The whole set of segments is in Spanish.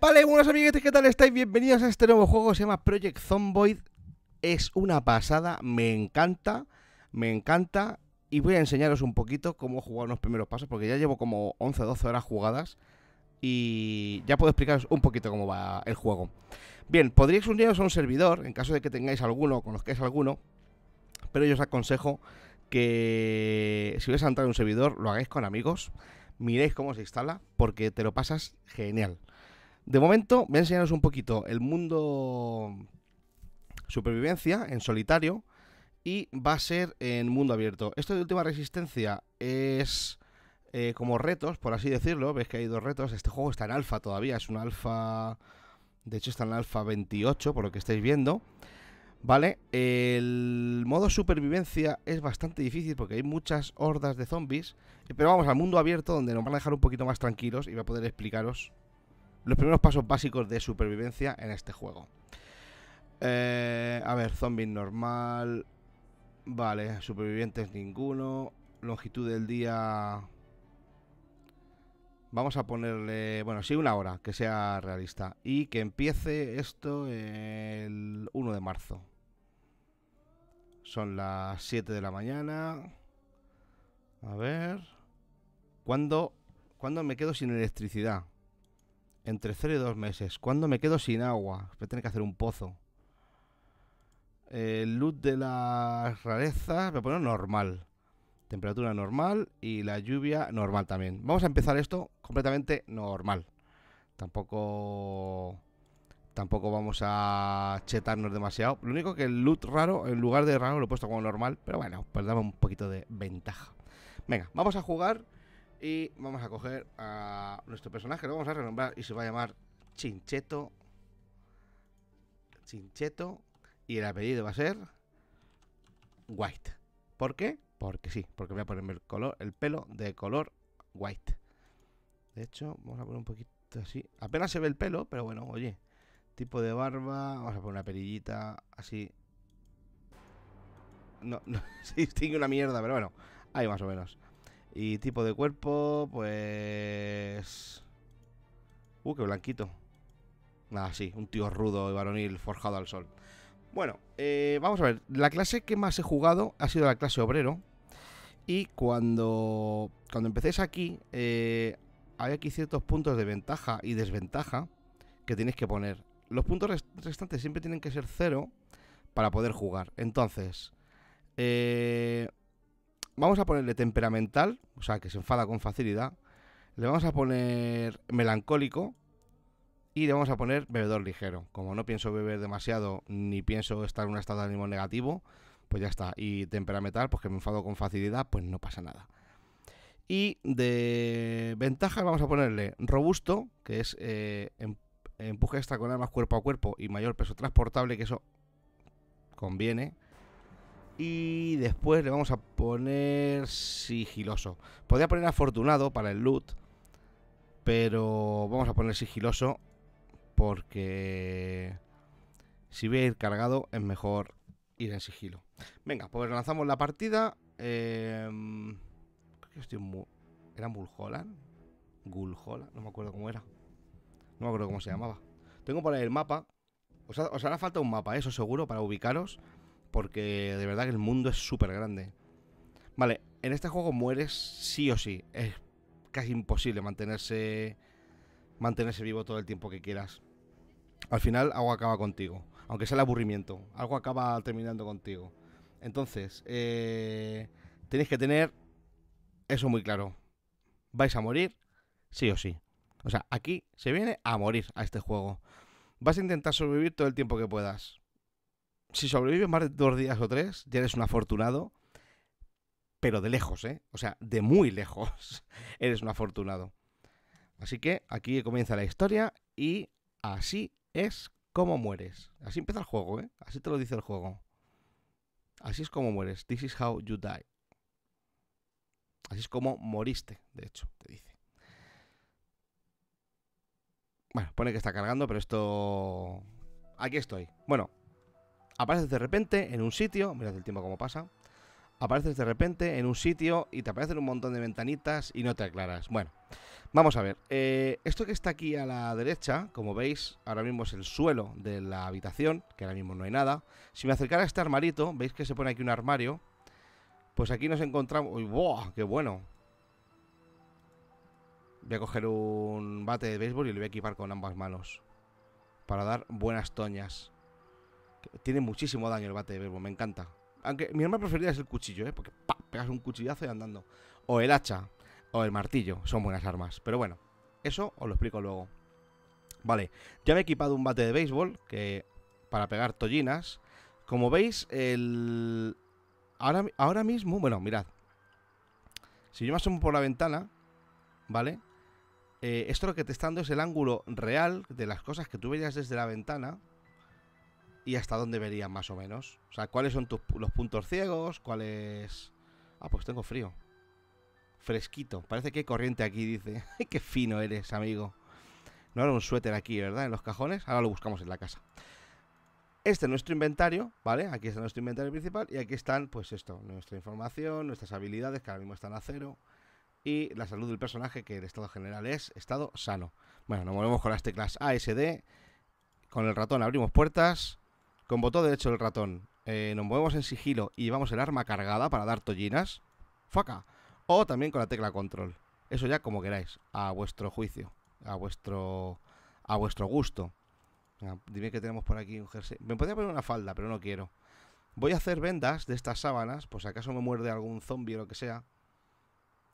¡Hola vale, ¿qué tal estáis? Bienvenidos a este nuevo juego, se llama Project Zomboid. Es una pasada, me encanta, me encanta. Y voy a enseñaros un poquito cómo jugar los primeros pasos, porque ya llevo como 11 o 12 horas jugadas. Y ya puedo explicaros un poquito cómo va el juego. Bien, podríais uniros a un servidor, en caso de que tengáis alguno o conozcáis alguno. Pero yo os aconsejo que si vais a entrar en un servidor, lo hagáis con amigos. Miréis cómo se instala, porque te lo pasas genial. De momento, voy a enseñaros un poquito el mundo supervivencia en solitario y va a ser en mundo abierto. Esto de última resistencia es eh, como retos, por así decirlo. Ves que hay dos retos. Este juego está en alfa todavía, es un alfa... De hecho está en alfa 28, por lo que estáis viendo. ¿Vale? El modo supervivencia es bastante difícil porque hay muchas hordas de zombies. Eh, pero vamos al mundo abierto donde nos van a dejar un poquito más tranquilos y voy a poder explicaros los primeros pasos básicos de supervivencia en este juego. Eh, a ver, zombie normal. Vale, supervivientes ninguno. Longitud del día. Vamos a ponerle, bueno, sí, una hora, que sea realista. Y que empiece esto el 1 de marzo. Son las 7 de la mañana. A ver. ¿Cuándo, ¿Cuándo me quedo sin electricidad? Entre 0 y 2 meses. ¿Cuándo me quedo sin agua? Voy a tener que hacer un pozo. El eh, loot de las rarezas, voy a poner normal. Temperatura normal y la lluvia normal también. Vamos a empezar esto completamente normal. Tampoco tampoco vamos a chetarnos demasiado. Lo único que el loot raro, en lugar de raro, lo he puesto como normal, pero bueno, pues un poquito de ventaja. Venga, vamos a jugar y vamos a coger a nuestro personaje, lo vamos a renombrar y se va a llamar Chincheto. Chincheto. Y el apellido va a ser White. ¿Por qué? Porque sí, porque voy a ponerme el color, el pelo de color white. De hecho, vamos a poner un poquito así. Apenas se ve el pelo, pero bueno, oye. Tipo de barba, vamos a poner una perillita así. No, no se distingue una mierda, pero bueno, ahí más o menos. Y tipo de cuerpo, pues... Uh, qué blanquito. Ah, sí, un tío rudo y varonil forjado al sol. Bueno, eh, vamos a ver. La clase que más he jugado ha sido la clase obrero. Y cuando, cuando empecéis aquí, eh, hay aquí ciertos puntos de ventaja y desventaja que tenéis que poner. Los puntos restantes siempre tienen que ser cero para poder jugar. Entonces, eh, vamos a ponerle temperamental, o sea, que se enfada con facilidad. Le vamos a poner melancólico y le vamos a poner bebedor ligero. Como no pienso beber demasiado ni pienso estar en un estado de ánimo negativo, pues ya está. Y temperamental, pues que me enfado con facilidad, pues no pasa nada. Y de ventaja vamos a ponerle robusto, que es eh, em-, empuje extra con armas cuerpo a cuerpo y mayor peso transportable, que eso conviene. Y después le vamos a poner sigiloso. Podría poner afortunado para el loot. Pero vamos a poner sigiloso. Porque si voy a ir cargado es mejor ir en sigilo. Venga, pues lanzamos la partida. Em, creo que estoy ¿Era Mulholland? Gulholland, no me acuerdo cómo era. No me acuerdo cómo se llamaba. Tengo por ahí el mapa. Os, hará falta un mapa, ¿eh? eso seguro, para ubicaros porque de verdad que el mundo es súper grande. Vale, en este juego mueres sí o sí. Es casi imposible mantenerse, mantenerse vivo todo el tiempo que quieras. Al final algo acaba contigo, aunque sea el aburrimiento, algo acaba terminando contigo. Entonces, eh, tenéis que tener eso muy claro. Vais a morir, sí o sí. O sea, aquí se viene a morir a este juego. Vas a intentar sobrevivir todo el tiempo que puedas si sobrevives más de dos días o tres, ya eres un afortunado, pero de lejos, ¿eh? O sea, de muy lejos eres un afortunado. Así que aquí comienza la historia y así es como mueres. Así empieza el juego, ¿eh? Así te lo dice el juego. Así es como mueres. This is how you die. Así es como moriste, de hecho, te dice. Bueno, pone que está cargando, pero esto... Aquí estoy. Bueno, apareces de repente en un sitio, mirad el tiempo como pasa, apareces de repente en un sitio y te aparecen un montón de ventanitas y no te aclaras. Bueno, vamos a ver, eh, esto que está aquí a la derecha, como veis, ahora mismo es el suelo de la habitación, que ahora mismo no hay nada. Si me acercara a este armarito, veis que se pone aquí un armario, pues aquí nos encontramos... ¡Uy, ¡Qué bueno! Voy a coger un bate de béisbol y lo voy a equipar con ambas manos. Para dar buenas toñas. Tiene muchísimo daño el bate de béisbol, me encanta. Aunque mi arma preferida es el cuchillo, ¿eh? Porque pegas un cuchillazo y andando. O el hacha, o el martillo, son buenas armas. Pero bueno, eso os lo explico luego. Vale, ya me he equipado un bate de béisbol que para pegar tollinas. Como veis, el... Ahora, mismo, bueno, mirad. Si yo me asomo por la ventana, ¿vale? Eh, esto lo que te está dando es el ángulo real de las cosas que tú veías desde la ventana y hasta dónde verían más o menos. O sea, ¿cuáles son tus, los puntos ciegos? ¿Cuáles...? Ah, pues tengo frío. Fresquito. Parece que hay corriente aquí, dice. ¡Qué fino eres, amigo! No era un suéter aquí, ¿verdad? En los cajones. Ahora lo buscamos en la casa. Este es nuestro inventario, ¿vale? Aquí está nuestro inventario principal y aquí están, pues esto, nuestra información, nuestras habilidades, que ahora mismo están a cero, y la salud del personaje, que el estado general es estado sano. Bueno, nos movemos con las teclas ASD, con el ratón abrimos puertas, con botón derecho del ratón eh, nos movemos en sigilo y vamos el arma cargada para dar tollinas. Faca. O también con la tecla control. Eso ya como queráis, a vuestro juicio, a vuestro, a vuestro gusto. dime que tenemos por aquí un jersey. Me podría poner una falda, pero no quiero. Voy a hacer vendas de estas sábanas, Pues acaso me muerde algún zombie o lo que sea.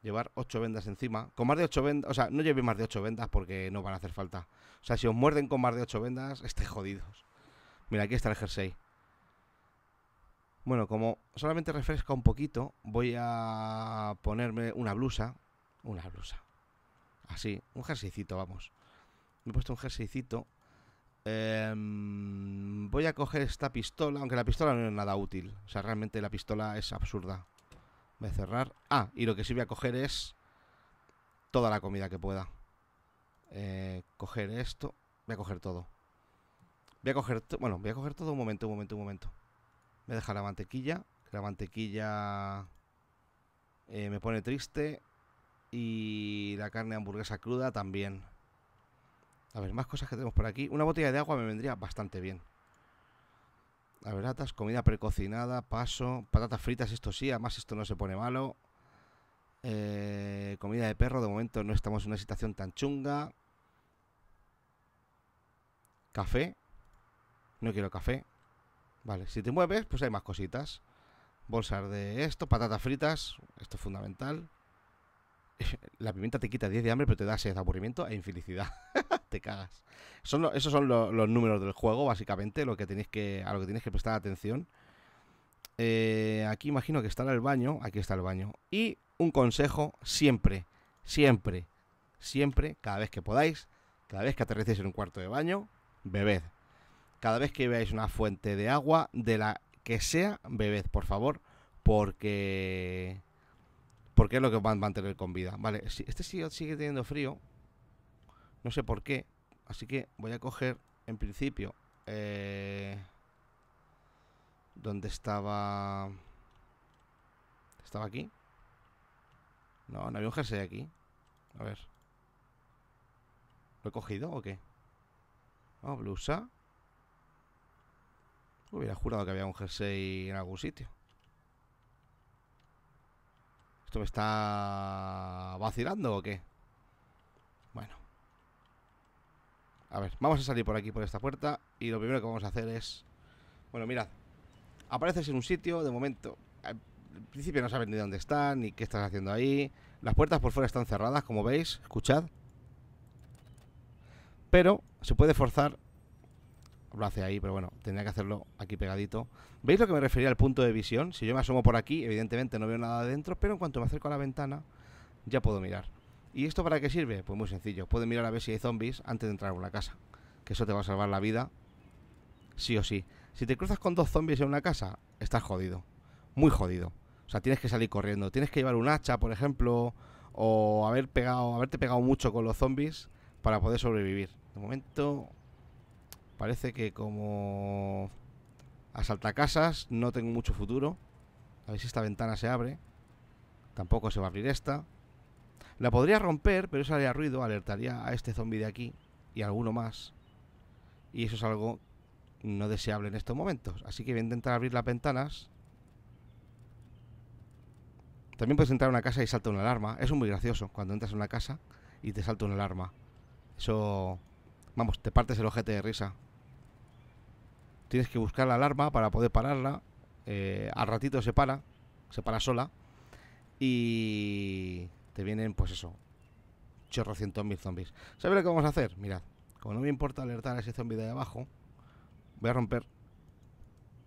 Llevar ocho vendas encima. Con más de ocho vendas. O sea, no llevéis más de ocho vendas porque no van a hacer falta. O sea, si os muerden con más de ocho vendas, Estéis jodidos. Mira, aquí está el jersey. Bueno, como solamente refresca un poquito, voy a ponerme una blusa. Una blusa. Así, un jerseycito, vamos. Me he puesto un jerseycito. Em, voy a coger esta pistola, aunque la pistola no es nada útil. O sea, realmente la pistola es absurda. Voy a cerrar. Ah, y lo que sí voy a coger es toda la comida que pueda. Eh, coger esto. Voy a coger todo. Voy a coger, bueno, voy a coger todo un momento, un momento, un momento. me deja la mantequilla, la mantequilla eh, me pone triste. Y la carne hamburguesa cruda también. A ver, más cosas que tenemos por aquí. Una botella de agua me vendría bastante bien. A ver, comida precocinada, paso, patatas fritas, esto sí, además esto no se pone malo. Eh, comida de perro, de momento no estamos en una situación tan chunga. Café, no quiero café. Vale, si te mueves, pues hay más cositas. Bolsas de esto, patatas fritas, esto es fundamental. La pimienta te quita 10 de hambre, pero te da sed, aburrimiento e infelicidad. te cagas. Son esos son los números del juego, básicamente, lo que tenéis que, a lo que tienes que prestar atención. Eh, aquí imagino que estará el baño. Aquí está el baño. Y un consejo, siempre, siempre, siempre, cada vez que podáis, cada vez que aterricéis en un cuarto de baño, bebed. Cada vez que veáis una fuente de agua, de la que sea, bebed, por favor, porque porque es lo que os va a mantener con vida. Vale, este sigue, sigue teniendo frío, no sé por qué, así que voy a coger, en principio, eh, donde estaba... ¿Estaba aquí? No, no había un jersey aquí. A ver. ¿Lo he cogido o qué? Oh, blusa. Hubiera jurado que había un jersey en algún sitio. ¿Esto me está vacilando o qué? Bueno. A ver, vamos a salir por aquí, por esta puerta. Y lo primero que vamos a hacer es... Bueno, mirad. Apareces en un sitio, de momento... Al principio no sabes ni dónde están, ni qué estás haciendo ahí. Las puertas por fuera están cerradas, como veis. Escuchad. Pero se puede forzar lo hace ahí, pero bueno, tendría que hacerlo aquí pegadito. ¿Veis lo que me refería al punto de visión? Si yo me asomo por aquí, evidentemente no veo nada adentro, pero en cuanto me acerco a la ventana, ya puedo mirar. ¿Y esto para qué sirve? Pues muy sencillo, puedes mirar a ver si hay zombies antes de entrar a una casa, que eso te va a salvar la vida, sí o sí. Si te cruzas con dos zombies en una casa, estás jodido, muy jodido. O sea, tienes que salir corriendo, tienes que llevar un hacha, por ejemplo, o haber pegado, haberte pegado mucho con los zombies para poder sobrevivir. De momento, Parece que como asaltacasas no tengo mucho futuro. A ver si esta ventana se abre. Tampoco se va a abrir esta. La podría romper, pero eso haría ruido, alertaría a este zombie de aquí y a alguno más. Y eso es algo no deseable en estos momentos. Así que voy a intentar abrir las ventanas. También puedes entrar a una casa y salta una alarma. Eso es muy gracioso, cuando entras a una casa y te salta una alarma. Eso... Vamos, te partes el ojete de risa tienes que buscar la alarma para poder pararla. Eh, al ratito se para, se para sola. Y te vienen, pues eso, chorrocientos mil zombies. ¿Sabes lo que vamos a hacer? Mirad, como no me importa alertar a ese zombie de abajo, voy a romper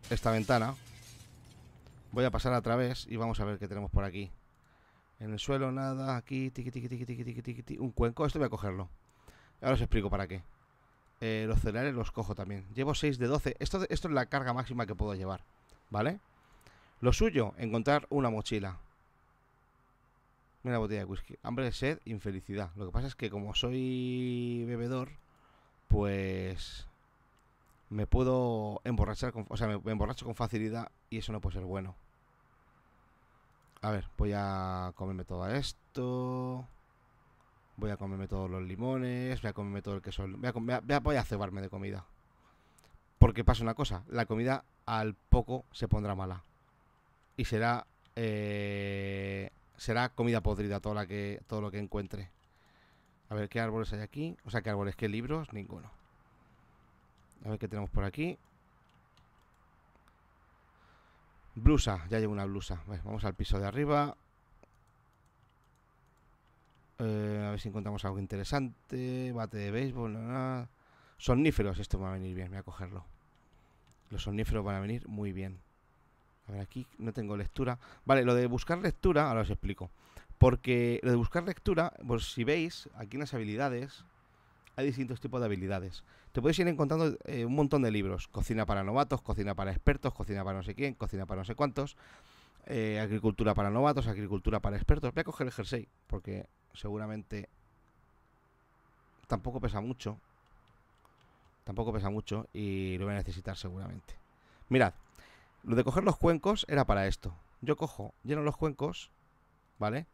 esta ventana. Voy a pasar a través y vamos a ver qué tenemos por aquí. En el suelo nada, aquí, tiqui, un cuenco. Esto voy a cogerlo. Ahora os explico para qué. Eh, los cereales los cojo también. Llevo 6 de 12. Esto, esto es la carga máxima que puedo llevar, ¿vale? Lo suyo, encontrar una mochila. Una botella de whisky. Hambre, sed, infelicidad. Lo que pasa es que como soy bebedor, pues me puedo emborrachar o sea, me emborracho con facilidad y eso no puede ser bueno. A ver, voy a comerme todo esto voy a comerme todos los limones, voy a comerme todo el queso, voy a, voy a, cebarme de comida. Porque pasa una cosa, la comida al poco se pondrá mala. Y será eh, será comida podrida que, todo lo que encuentre. A ver, ¿qué árboles hay aquí? O sea, ¿qué árboles? ¿Qué libros? Ninguno. A ver qué tenemos por aquí. Blusa, ya llevo una blusa. vamos al piso de arriba. Eh, a ver si encontramos algo interesante. Bate de béisbol, nada, esto va a venir bien, voy a cogerlo. Los somníferos van a venir muy bien. A ver, aquí no tengo lectura. Vale, lo de buscar lectura, ahora os explico. Porque lo de buscar lectura, pues si veis, aquí en las habilidades hay distintos tipos de habilidades. Te puedes ir encontrando eh, un montón de libros. Cocina para novatos, cocina para expertos, cocina para no sé quién, cocina para no sé cuántos. Eh, agricultura para novatos, agricultura para expertos. Voy a coger el jersey, porque seguramente tampoco pesa mucho. Tampoco pesa mucho y lo voy a necesitar seguramente. Mirad, lo de coger los cuencos era para esto. Yo cojo, lleno los cuencos, ¿vale?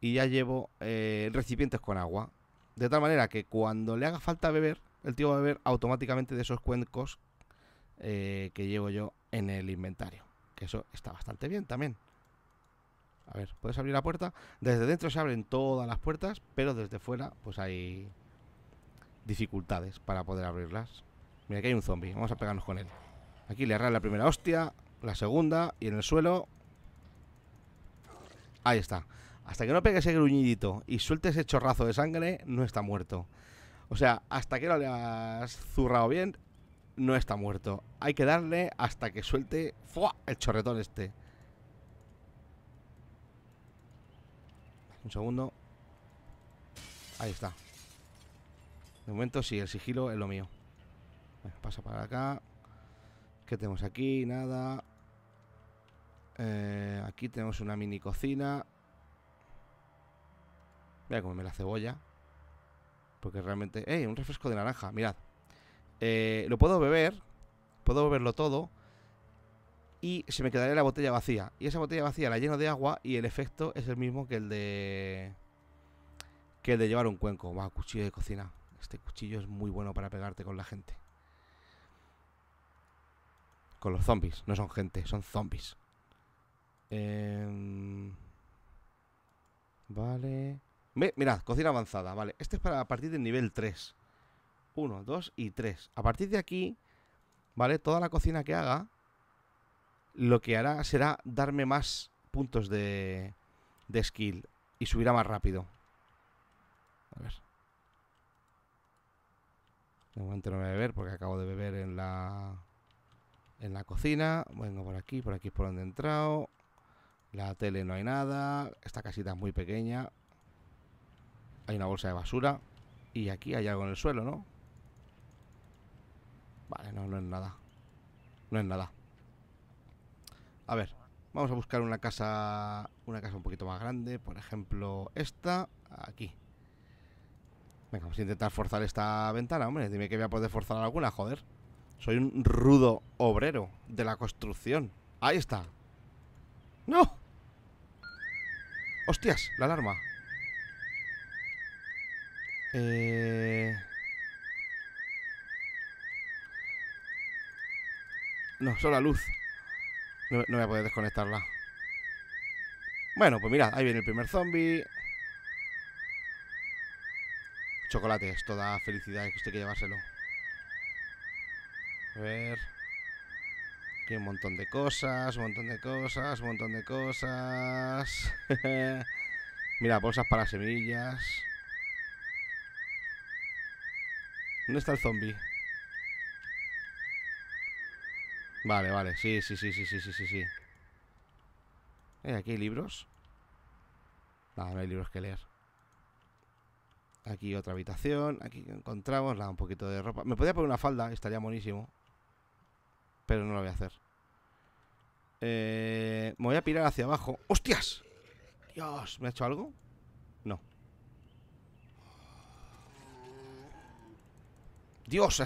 Y ya llevo eh, recipientes con agua. De tal manera que cuando le haga falta beber, el tío va a beber automáticamente de esos cuencos eh, que llevo yo en el inventario. Que eso está bastante bien también. A ver, puedes abrir la puerta. Desde dentro se abren todas las puertas, pero desde fuera, pues hay dificultades para poder abrirlas. Mira, aquí hay un zombie. Vamos a pegarnos con él. Aquí le arran la primera hostia, la segunda, y en el suelo. Ahí está. Hasta que no pegue ese gruñidito y suelte ese chorrazo de sangre, no está muerto. O sea, hasta que no le has zurrado bien, no está muerto. Hay que darle hasta que suelte ¡fua! el chorretón este. Un segundo. Ahí está. De momento sí, el sigilo es lo mío. pasa para acá. ¿Qué tenemos aquí? Nada. Eh, aquí tenemos una mini cocina. Voy a me la cebolla. Porque realmente... ¡Eh! Un refresco de naranja, mirad. Eh, lo puedo beber. Puedo beberlo todo y se me quedaría la botella vacía. Y esa botella vacía la lleno de agua y el efecto es el mismo que el de. que el de llevar un cuenco. Va, cuchillo de cocina. Este cuchillo es muy bueno para pegarte con la gente. Con los zombies, no son gente, son zombies. Em, vale. Mirad, cocina avanzada, vale. Este es para a partir del nivel 3. 1, 2 y 3. A partir de aquí, ¿vale? Toda la cocina que haga lo que hará será darme más puntos de, de skill y subirá más rápido. A ver. De momento no voy a beber porque acabo de beber en la en la cocina. Vengo por aquí, por aquí es por donde he entrado. La tele no hay nada. Esta casita es muy pequeña. Hay una bolsa de basura. Y aquí hay algo en el suelo, ¿no? Vale, no, no es nada. No es nada. A ver, vamos a buscar una casa, una casa un poquito más grande, por ejemplo, esta, aquí. Venga, vamos a intentar forzar esta ventana, hombre. Dime que voy a poder forzar alguna, joder. Soy un rudo obrero de la construcción. Ahí está. ¡No! ¡Hostias! La alarma. Eh... No, solo la luz. No, voy a poder desconectarla. Bueno, pues mira ahí viene el primer zombie. Chocolate, es toda felicidad que usted que llevárselo. A ver. Aquí un montón de cosas, un montón de cosas, un montón de cosas. Mira, bolsas para semillas. ¿Dónde está el zombie? Vale, vale, sí, sí, sí, sí, sí, sí, sí, sí. Eh, aquí hay libros. No, no hay libros que leer. Aquí otra habitación. Aquí encontramos nada, un poquito de ropa. Me podría poner una falda, estaría buenísimo. Pero no lo voy a hacer. Eh, me voy a pirar hacia abajo. ¡Hostias! Dios, ¿me ha hecho algo? No. Dios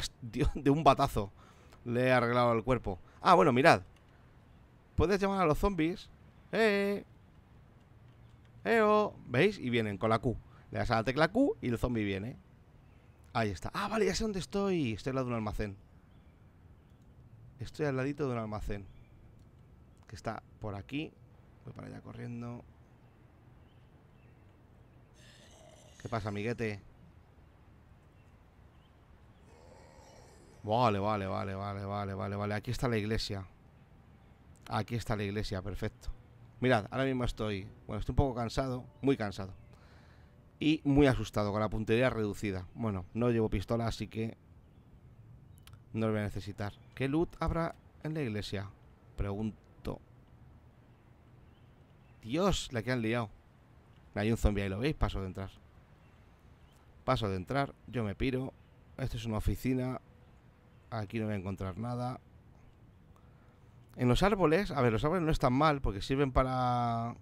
de un batazo le he arreglado el cuerpo. Ah, bueno, mirad. Puedes llamar a los zombies. Eh, eh, ¡Eh! ¡Eo! ¿Veis? Y vienen con la Q. Le das a la tecla Q y el zombie viene. Ahí está. Ah, vale, ya sé dónde estoy. Estoy al lado de un almacén. Estoy al ladito de un almacén. Que está por aquí. Voy para allá corriendo. ¿Qué pasa, amiguete? Vale, vale, vale, vale, vale, vale, vale. Aquí está la iglesia. Aquí está la iglesia, perfecto. Mirad, ahora mismo estoy. Bueno, estoy un poco cansado, muy cansado. Y muy asustado, con la puntería reducida. Bueno, no llevo pistola, así que. No lo voy a necesitar. ¿Qué loot habrá en la iglesia? Pregunto. Dios, la que han liado. Hay un zombie ahí, ¿lo veis? Paso de entrar. Paso de entrar, yo me piro. Esto es una oficina. Aquí no voy a encontrar nada. En los árboles, a ver, los árboles no están mal porque sirven para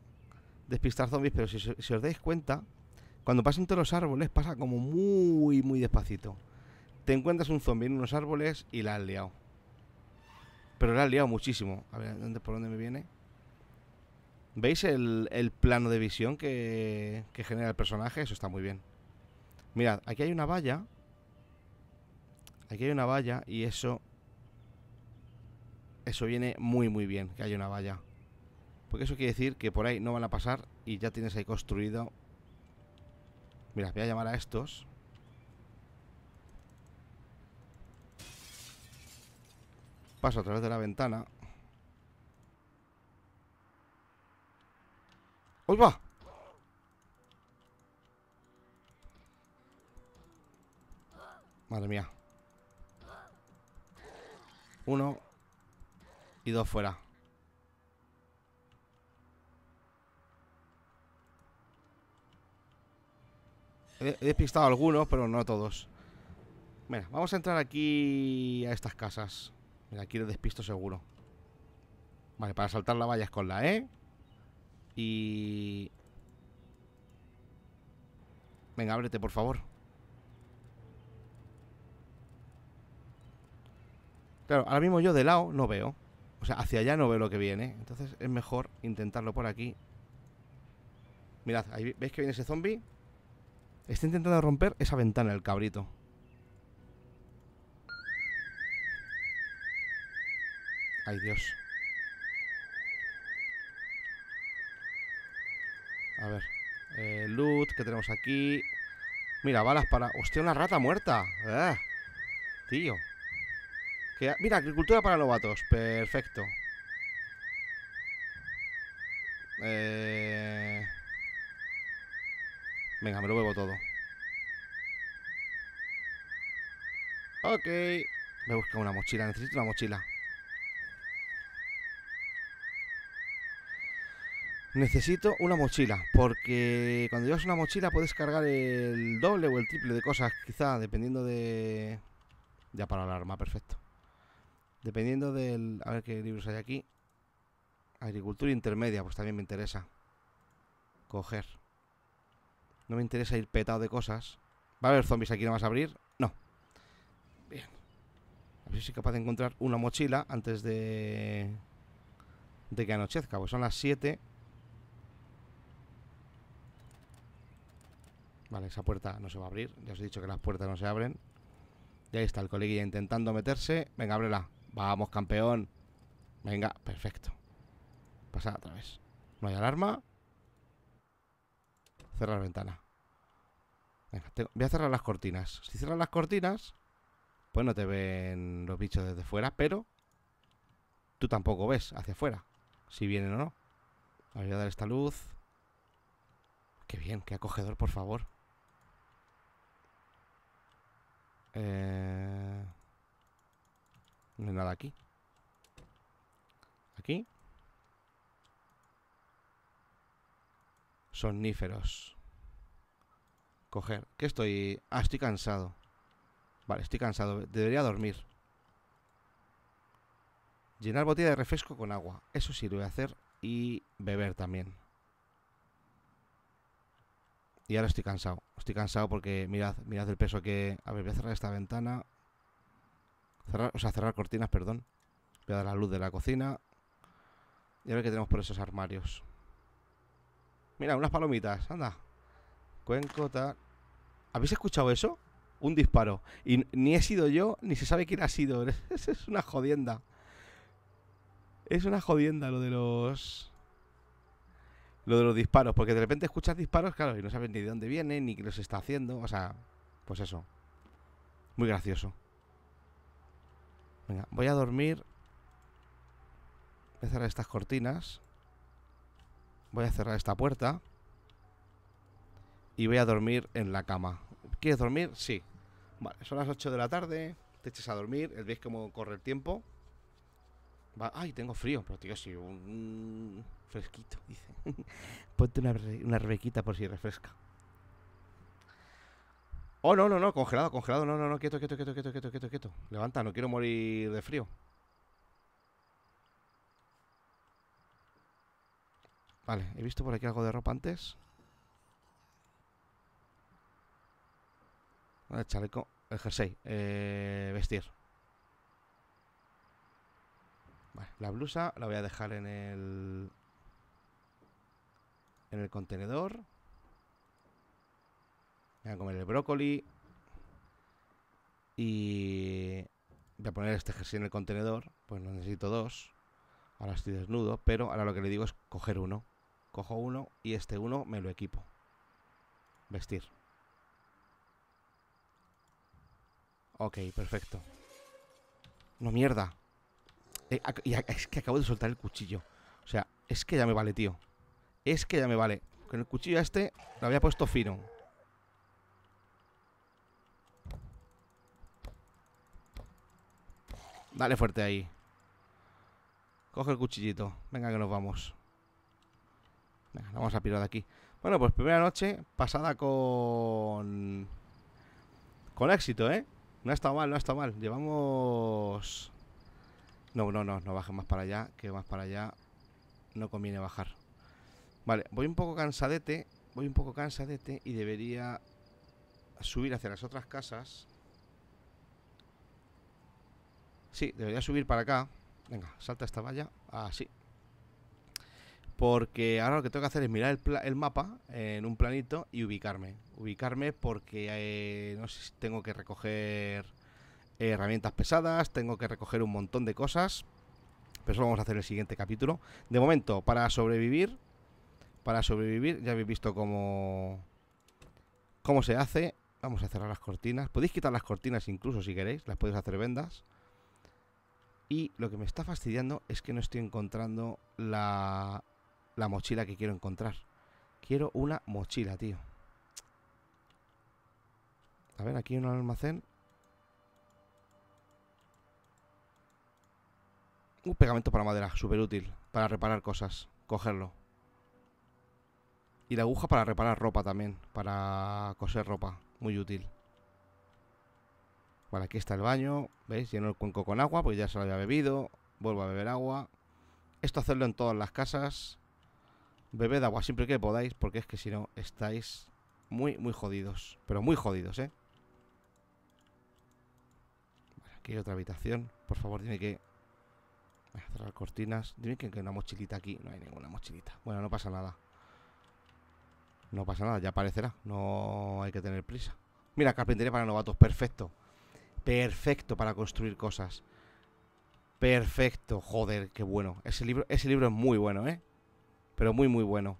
despistar zombies, pero si, os dais cuenta, cuando pasan todos los árboles pasa como muy, muy despacito. Te encuentras un zombie en unos árboles y la has liado. Pero la has liado muchísimo. A ver, ¿dónde, ¿por dónde me viene? ¿Veis el, plano de visión que, que genera el personaje? Eso está muy bien. Mirad, aquí hay una valla Aquí hay una valla y eso... Eso viene muy muy bien, que hay una valla. Porque eso quiere decir que por ahí no van a pasar y ya tienes ahí construido... Mira, voy a llamar a estos. Paso a través de la ventana. ¡Uy, va! Madre mía. Uno y dos fuera. He despistado algunos, pero no todos. Venga, vamos a entrar aquí a estas casas. Mira, aquí despisto seguro. Vale, para saltar la valla es con la E. Y... Venga, ábrete, por favor. Claro, ahora mismo yo de lado no veo. O sea, hacia allá no veo lo que viene. Entonces es mejor intentarlo por aquí. Mirad, ahí veis que viene ese zombie. Está intentando romper esa ventana, el cabrito. Ay, Dios. A ver. Eh, loot que tenemos aquí. Mira, balas para... Hostia, una rata muerta. Ah, tío mira, agricultura para novatos. Perfecto. Eh, venga, me lo bebo todo. Ok. Me busca una mochila. Necesito una mochila. Necesito una mochila, porque cuando llevas una mochila puedes cargar el doble o el triple de cosas, quizá, dependiendo de... Ya para el arma, perfecto. Dependiendo del... A ver qué libros hay aquí. Agricultura intermedia, pues también me interesa. Coger. No me interesa ir petado de cosas. ¿Va a haber zombies aquí? ¿No vas a abrir? No. Bien. A ver si soy capaz de encontrar una mochila antes de... De que anochezca, pues son las 7. Vale, esa puerta no se va a abrir. Ya os he dicho que las puertas no se abren. Y ahí está el coleguilla intentando meterse. Venga, ábrela. Vamos, campeón. Venga, perfecto. Pasar otra vez. No hay alarma. Cerrar ventana. Venga, voy a cerrar las cortinas. Si cierras las cortinas, pues no te ven los bichos desde fuera, pero tú tampoco ves hacia afuera, si vienen o no. voy a dar esta luz. Qué bien, qué acogedor, por favor. Eh... No hay nada aquí. Aquí. Sonníferos. Coger. ¿Qué estoy? Ah, estoy cansado. Vale, estoy cansado. Debería dormir. Llenar botella de refresco con agua. Eso sí, lo voy a hacer. Y beber también. Y ahora estoy cansado. Estoy cansado porque mirad, mirad el peso que... A ver, voy a cerrar esta ventana. Cerrar, o sea, cerrar cortinas, perdón. Voy a dar la luz de la cocina. Y a ver qué tenemos por esos armarios. Mira, unas palomitas, anda. Cuenco, tal. ¿Habéis escuchado eso? Un disparo. Y ni he sido yo, ni se sabe quién ha sido. es una jodienda. Es una jodienda lo de los. Lo de los disparos, porque de repente escuchas disparos, claro, y no sabes ni de dónde vienen, ni qué los está haciendo. O sea, pues eso. Muy gracioso voy a dormir. Voy a cerrar estas cortinas. Voy a cerrar esta puerta. Y voy a dormir en la cama. ¿Quieres dormir? Sí. Vale, son las 8 de la tarde. Te eches a dormir. ¿Veis cómo corre el tiempo? Va. Ay, tengo frío. Pero, tío, sí, un... fresquito, dice. Ponte una, una rebequita por si refresca. Oh, no, no, no, congelado, congelado, no, no, no, quieto, quieto, quieto, quieto, quieto, quieto, quieto. Levanta, no quiero morir de frío. Vale, he visto por aquí algo de ropa antes. El chaleco, el jersey, eh, vestir. Vale, la blusa la voy a dejar en el... En el contenedor. Voy a comer el brócoli. Y voy a poner este jersey en el contenedor. Pues no necesito dos. Ahora estoy desnudo, pero ahora lo que le digo es coger uno. Cojo uno y este uno me lo equipo. Vestir. Ok, perfecto. No, mierda. Eh, es que acabo de soltar el cuchillo. O sea, es que ya me vale, tío. Es que ya me vale. Con el cuchillo este lo había puesto fino. Dale fuerte ahí. Coge el cuchillito. Venga, que nos vamos. Venga, vamos a pirar de aquí. Bueno, pues primera noche pasada con... Con éxito, ¿eh? No ha estado mal, no ha estado mal. Llevamos... No, no, no, no baje más para allá, que más para allá no conviene bajar. Vale, voy un poco cansadete, voy un poco cansadete y debería subir hacia las otras casas Sí, debería subir para acá. Venga, salta esta valla. Así. Ah, porque ahora lo que tengo que hacer es mirar el, mapa en un planito y ubicarme. Ubicarme porque eh, no sé tengo que recoger herramientas pesadas, tengo que recoger un montón de cosas. Pero eso lo vamos a hacer en el siguiente capítulo. De momento, para sobrevivir, para sobrevivir, ya habéis visto cómo, cómo se hace. Vamos a cerrar las cortinas. Podéis quitar las cortinas incluso si queréis, las podéis hacer vendas. Y lo que me está fastidiando es que no estoy encontrando la, mochila que quiero encontrar. Quiero una mochila, tío. A ver, aquí un almacén. Un pegamento para madera, súper útil. Para reparar cosas. Cogerlo. Y la aguja para reparar ropa también. Para coser ropa. Muy útil. Vale, aquí está el baño. ¿Veis? Lleno el cuenco con agua, pues ya se lo había bebido. Vuelvo a beber agua. Esto hacerlo en todas las casas. Bebed agua siempre que podáis, porque es que si no estáis muy, muy jodidos. Pero muy jodidos, ¿eh? aquí hay otra habitación. Por favor, dime que... Voy a cerrar cortinas. Dime que hay una mochilita aquí. No hay ninguna mochilita. Bueno, no pasa nada. No pasa nada, ya aparecerá. No hay que tener prisa. Mira, carpintería para novatos, perfecto. Perfecto para construir cosas. Perfecto, joder, qué bueno. Ese libro, ese libro es muy bueno, ¿eh? Pero muy, muy bueno.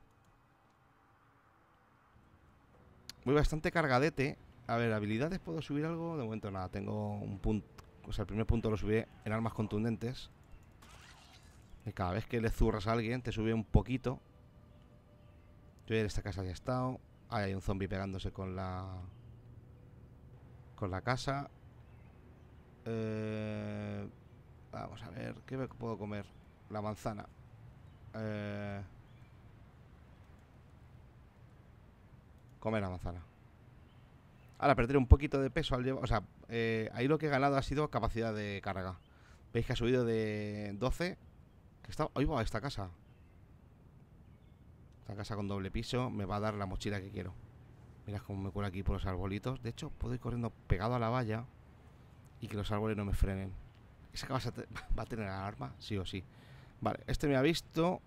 Voy bastante cargadete. A ver, habilidades, ¿puedo subir algo? De momento nada, tengo un punto... O sea, el primer punto lo subí en armas contundentes. Y cada vez que le zurras a alguien, te sube un poquito. Yo en esta casa ya he estado. Ahí hay un zombie pegándose con la... Con la casa. Eh, vamos a ver, ¿qué puedo comer? La manzana. Eh, comer la manzana. Ahora perder un poquito de peso al llevar. O sea, eh, ahí lo que he ganado ha sido capacidad de carga. Veis que ha subido de 12. Que está, hoy va a esta casa. Esta casa con doble piso me va a dar la mochila que quiero. Mirad cómo me cura aquí por los arbolitos. De hecho, puedo ir corriendo pegado a la valla y que los árboles no me frenen. Esa que vas a va a tener alarma, sí o sí. Vale, este me ha visto.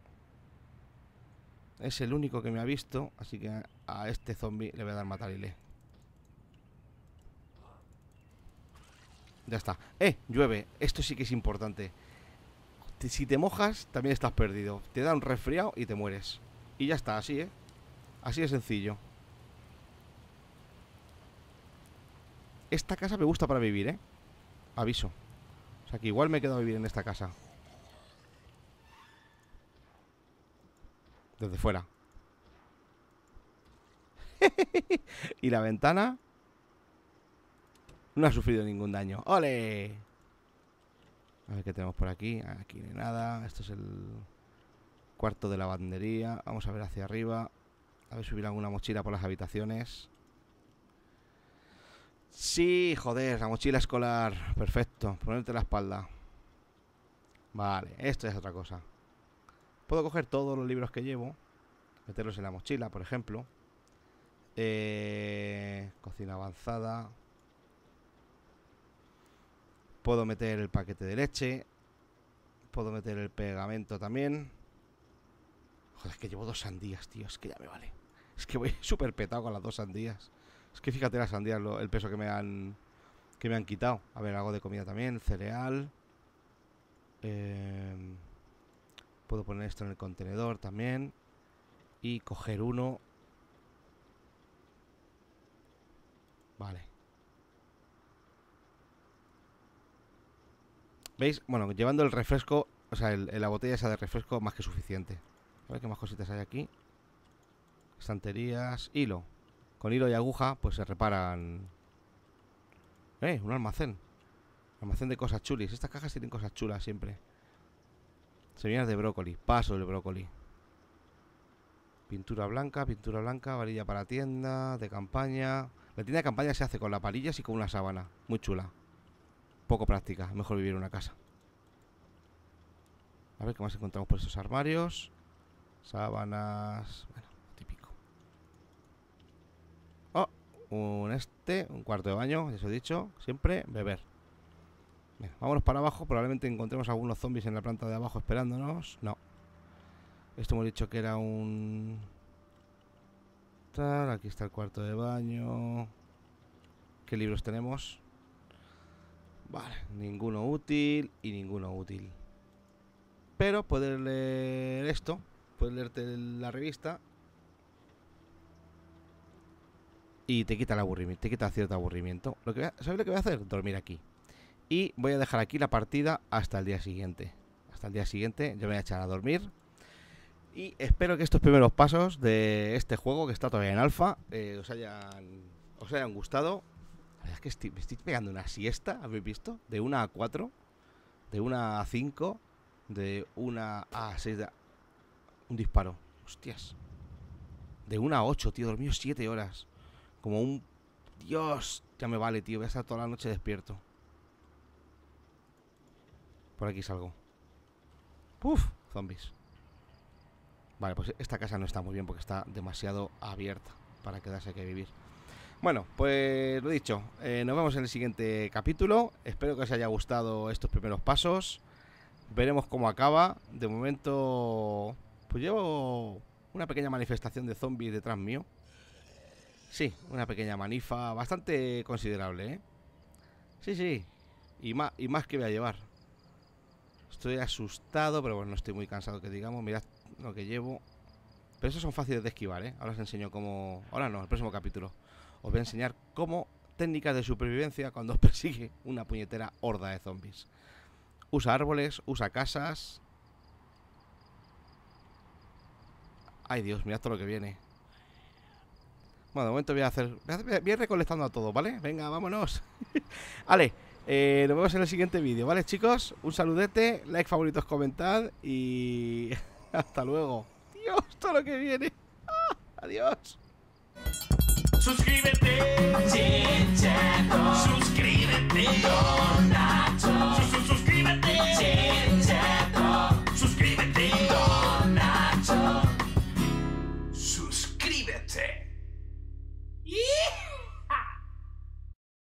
Es el único que me ha visto, así que a, este zombie le voy a dar matarile. Ya está. ¡Eh! Llueve. Esto sí que es importante. Si te mojas, también estás perdido. Te da un resfriado y te mueres. Y ya está, así, ¿eh? Así de sencillo. Esta casa me gusta para vivir, ¿eh? aviso. O sea que igual me he quedado a vivir en esta casa. Desde fuera. y la ventana no ha sufrido ningún daño. ¡Ole! A ver qué tenemos por aquí. Aquí no hay nada. Esto es el cuarto de lavandería. Vamos a ver hacia arriba. A ver si hubiera alguna mochila por las habitaciones. Sí, joder, la mochila escolar. Perfecto, ponerte la espalda. Vale, esto es otra cosa. Puedo coger todos los libros que llevo, meterlos en la mochila, por ejemplo. Eh, cocina avanzada. Puedo meter el paquete de leche. Puedo meter el pegamento también. Joder, es que llevo dos sandías, tío. Es que ya me vale. Es que voy súper petado con las dos sandías. Es que fíjate la sandía, el peso que me han que me han quitado. A ver, algo de comida también, cereal. Em, puedo poner esto en el contenedor también. Y coger uno. Vale. ¿Veis? Bueno, llevando el refresco, o sea, la botella esa de refresco, más que suficiente. A ver qué más cositas hay aquí. Estanterías, hilo con hilo y aguja, pues se reparan. ¡Eh! Un almacén. Almacén de cosas chulis. Estas cajas tienen cosas chulas siempre. Semillas de brócoli. Paso del brócoli. Pintura blanca, pintura blanca, varilla para tienda, de campaña. La tienda de campaña se hace con las palilla y con una sábana. Muy chula. Poco práctica. Mejor vivir en una casa. A ver qué más encontramos por esos armarios. Sábanas. Bueno. un este, un cuarto de baño, ya os he dicho, siempre beber. vámonos para abajo, probablemente encontremos algunos zombies en la planta de abajo esperándonos. No. Esto hemos dicho que era un... Tal, aquí está el cuarto de baño. ¿Qué libros tenemos? Vale, ninguno útil y ninguno útil. Pero poder leer esto, poder leerte la revista y te quita el aburrimiento, te quita cierto aburrimiento. Lo que lo que voy a hacer? Dormir aquí. Y voy a dejar aquí la partida hasta el día siguiente. Hasta el día siguiente yo me voy a echar a dormir. Y espero que estos primeros pasos de este juego, que está todavía en alfa, eh, os, hayan, os hayan gustado. La verdad es que me estoy pegando una siesta, ¿habéis visto? De una a 4, de una a 5, de una a 6. Un disparo, hostias. De una a 8, tío, dormido 7 horas. Como un... Dios, ya me vale, tío. Voy a estar toda la noche despierto. Por aquí salgo. Uf, zombies. Vale, pues esta casa no está muy bien porque está demasiado abierta para quedarse a vivir. Bueno, pues lo dicho, eh, nos vemos en el siguiente capítulo. Espero que os haya gustado estos primeros pasos. Veremos cómo acaba. De momento, pues llevo una pequeña manifestación de zombies detrás mío. Sí, una pequeña manifa bastante considerable, ¿eh? Sí, sí. Y más, y más que voy a llevar. Estoy asustado, pero bueno, estoy muy cansado que digamos. Mirad lo que llevo. Pero esos son fáciles de esquivar, ¿eh? Ahora os enseño cómo... Ahora no, el próximo capítulo. Os voy a enseñar cómo técnicas de supervivencia cuando os persigue una puñetera horda de zombies. Usa árboles, usa casas... Ay Dios, mirad todo lo que viene. Bueno, de momento voy a hacer. Voy recolectando a todos, ¿vale? Venga, vámonos. vale, eh, nos vemos en el siguiente vídeo, ¿vale, chicos? Un saludete, like, favoritos, comentad y. Hasta luego. Dios, todo lo que viene. Adiós. Suscríbete. Suscríbete. Suscríbete.